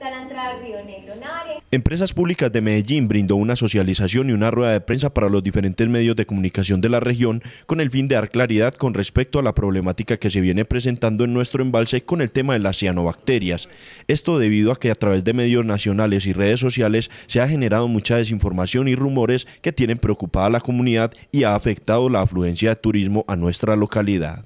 entrada Empresas Públicas de Medellín brindó una socialización y una rueda de prensa para los diferentes medios de comunicación de la región con el fin de dar claridad con respecto a la problemática que se viene presentando en nuestro embalse con el tema de las cianobacterias. Esto debido a que a través de medios nacionales y redes sociales se ha generado mucha desinformación y rumores que tienen preocupada a la comunidad y ha afectado la afluencia de turismo a nuestra localidad.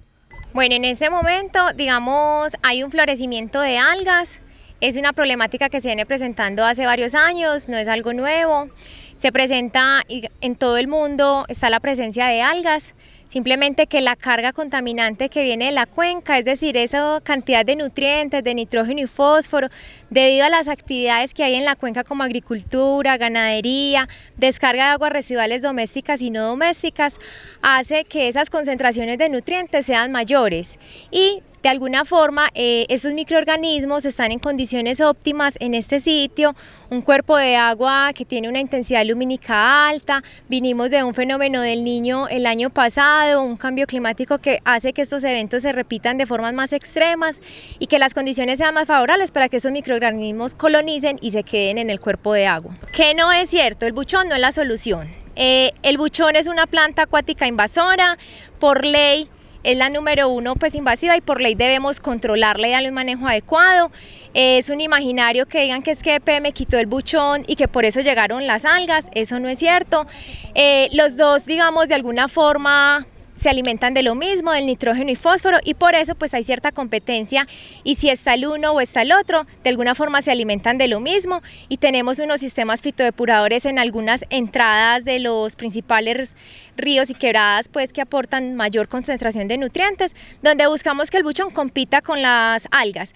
Bueno, en este momento, digamos, hay un florecimiento de algas, es una problemática que se viene presentando hace varios años, no es algo nuevo. Se presenta en todo el mundo, está la presencia de algas, simplemente que la carga contaminante que viene de la cuenca, es decir, esa cantidad de nutrientes, de nitrógeno y fósforo, debido a las actividades que hay en la cuenca como agricultura, ganadería, descarga de aguas residuales domésticas y no domésticas, hace que esas concentraciones de nutrientes sean mayores y de alguna forma eh, estos microorganismos están en condiciones óptimas en este sitio, un cuerpo de agua que tiene una intensidad lumínica alta, vinimos de un fenómeno del niño el año pasado, un cambio climático que hace que estos eventos se repitan de formas más extremas y que las condiciones sean más favorables para que estos microorganismos colonicen y se queden en el cuerpo de agua. Que no es cierto, el buchón no es la solución. Eh, el buchón es una planta acuática invasora, por ley es la número uno pues invasiva y por ley debemos controlarla y darle un manejo adecuado. Es un imaginario que digan que es que e PM quitó el buchón y que por eso llegaron las algas, eso no es cierto. Eh, los dos digamos de alguna forma se alimentan de lo mismo, del nitrógeno y fósforo, y por eso pues hay cierta competencia. Y si está el uno o está el otro, de alguna forma se alimentan de lo mismo y tenemos unos sistemas fitodepuradores en algunas entradas de los principales ríos y quebradas pues que aportan mayor concentración de nutrientes, donde buscamos que el buchón compita con las algas.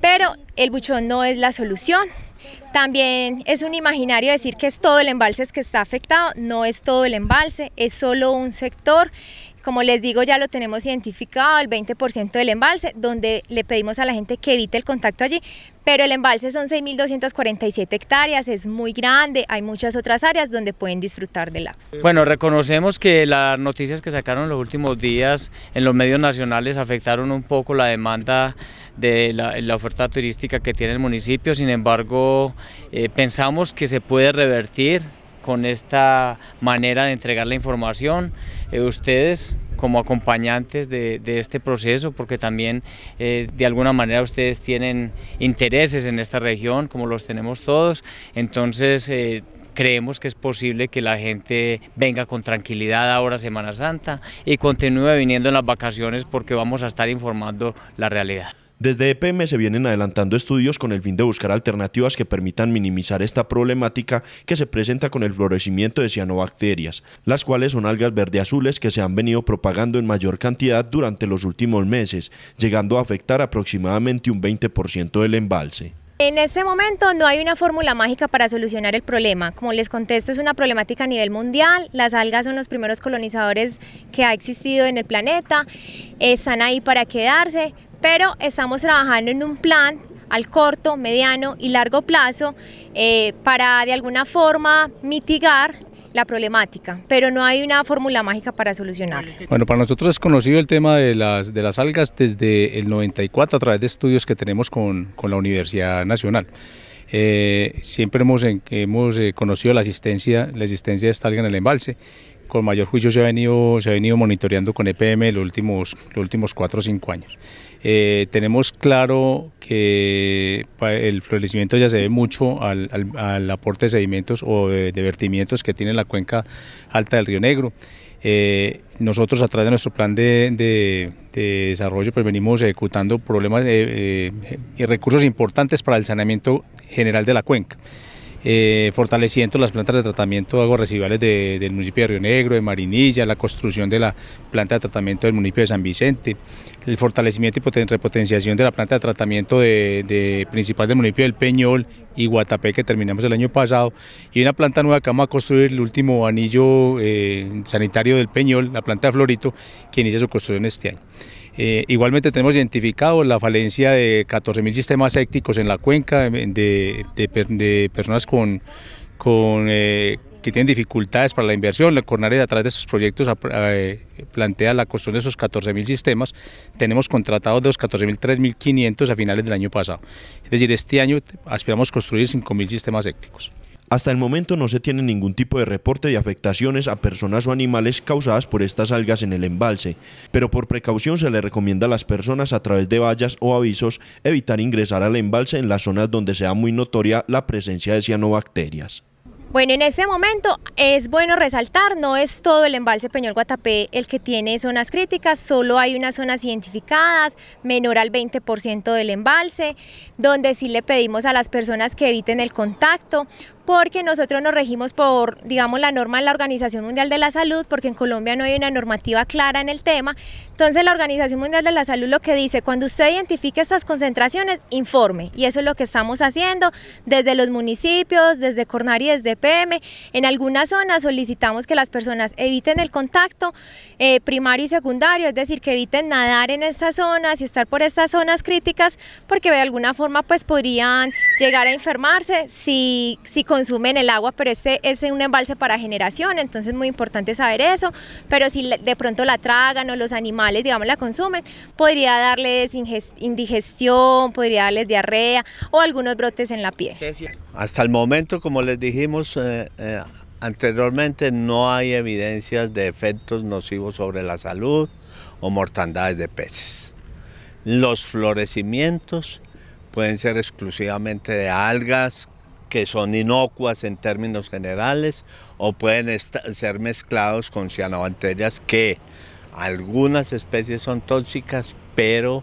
Pero el buchón no es la solución. También es un imaginario decir que es todo el embalse que está afectado, no es todo el embalse, es solo un sector como les digo, ya lo tenemos identificado, el 20% del embalse, donde le pedimos a la gente que evite el contacto allí, pero el embalse son 6.247 hectáreas, es muy grande, hay muchas otras áreas donde pueden disfrutar del agua. Bueno, reconocemos que las noticias que sacaron los últimos días en los medios nacionales afectaron un poco la demanda de la, oferta turística que tiene el municipio, sin embargo, eh, pensamos que se puede revertir con esta manera de entregar la información. Eh, ustedes como acompañantes de, este proceso, porque también eh, de alguna manera ustedes tienen intereses en esta región, como los tenemos todos, entonces eh, creemos que es posible que la gente venga con tranquilidad ahora Semana Santa y continúe viniendo en las vacaciones porque vamos a estar informando la realidad. Desde EPM se vienen adelantando estudios con el fin de buscar alternativas que permitan minimizar esta problemática que se presenta con el florecimiento de cianobacterias, las cuales son algas verde-azules que se han venido propagando en mayor cantidad durante los últimos meses, llegando a afectar aproximadamente un 20% del embalse. En este momento no hay una fórmula mágica para solucionar el problema. Como les contesto, es una problemática a nivel mundial. Las algas son los primeros colonizadores que ha existido en el planeta. Están ahí para quedarse, pero estamos trabajando en un plan al corto, mediano y largo plazo eh, para de alguna forma mitigar la problemática, pero no hay una fórmula mágica para solucionarlo. Bueno, para nosotros es conocido el tema de las, de las algas desde el 94 a través de estudios que tenemos con, la Universidad Nacional. Eh, siempre hemos, hemos eh, conocido la existencia, la existencia de esta alga en el embalse con mayor juicio se ha venido, se ha venido monitoreando con EPM los últimos, los últimos 4 o cinco años. Eh, tenemos claro que el florecimiento ya se ve mucho al, aporte de sedimentos o de, vertimientos que tiene la cuenca alta del río Negro. Eh, nosotros a través de nuestro plan de, desarrollo pues venimos ejecutando problemas eh, y recursos importantes para el saneamiento general de la cuenca. Eh, fortaleciendo las plantas de tratamiento de aguas residuales del municipio de Río Negro, de Marinilla, la construcción de la planta de tratamiento del municipio de San Vicente, el fortalecimiento y repotenciación de la planta de tratamiento de, principal del municipio del Peñol y Guatapé que terminamos el año pasado y una planta nueva que vamos a construir, el último anillo eh, sanitario del Peñol, la planta de Florito, que inicia su construcción este año. Eh, igualmente tenemos identificado la falencia de 14.000 sistemas éticos en la cuenca, em, de, personas eh, que tienen dificultades para la inversión. La Cornare, a través de sus proyectos, eh, plantea la construcción de esos 14.000 sistemas. Tenemos contratados de los 14.000, 3.500 a finales del año pasado. Es decir, este año aspiramos a construir 5.000 sistemas écticos. Hasta el momento no se tiene ningún tipo de reporte de afectaciones a personas o animales causadas por estas algas en el embalse, pero por precaución se le recomienda a las personas a través de vallas o avisos evitar ingresar al embalse en las zonas donde sea muy notoria la presencia de cianobacterias. Bueno, en este momento es bueno resaltar, no es todo el embalse Peñol Guatapé el que tiene zonas críticas, solo hay unas zonas identificadas, menor al 20% del embalse, donde sí le pedimos a las personas que eviten el contacto, porque nosotros nos regimos por, digamos, la norma de la Organización Mundial de la Salud, porque en Colombia no hay una normativa clara en el tema. Entonces la Organización Mundial de la Salud lo que dice, cuando usted identifique estas concentraciones, informe. Y eso es lo que estamos haciendo desde los municipios, desde Cornari, desde PM. En algunas zonas solicitamos que las personas eviten el contacto eh, primario y secundario, es decir, que eviten nadar en estas zonas y estar por estas zonas críticas, porque de alguna forma pues podrían llegar a enfermarse si, si consumen el agua, pero ese es un embalse para generación, entonces es muy importante saber eso, pero si de pronto la tragan o los animales, digamos, la consumen, podría darles indigestión, podría darles diarrea o algunos brotes en la piel. Hasta el momento, como les dijimos, eh, eh, anteriormente no hay evidencias de efectos nocivos sobre la salud o mortandades de peces. Los florecimientos pueden ser exclusivamente de algas que son inocuas en términos generales o pueden ser mezclados con cianobacterias que algunas especies son tóxicas, pero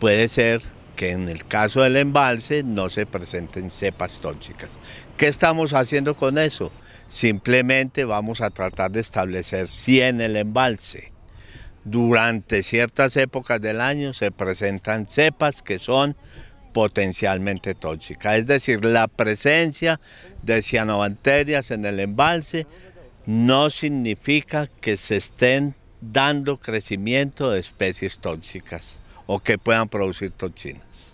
puede ser que en el caso del embalse no se presenten cepas tóxicas. ¿Qué estamos haciendo con eso? Simplemente vamos a tratar de establecer si en el embalse durante ciertas épocas del año se presentan cepas que son potencialmente tóxica. Es decir, la presencia de cianobacterias en el embalse no significa que se estén dando crecimiento de especies tóxicas o que puedan producir toxinas.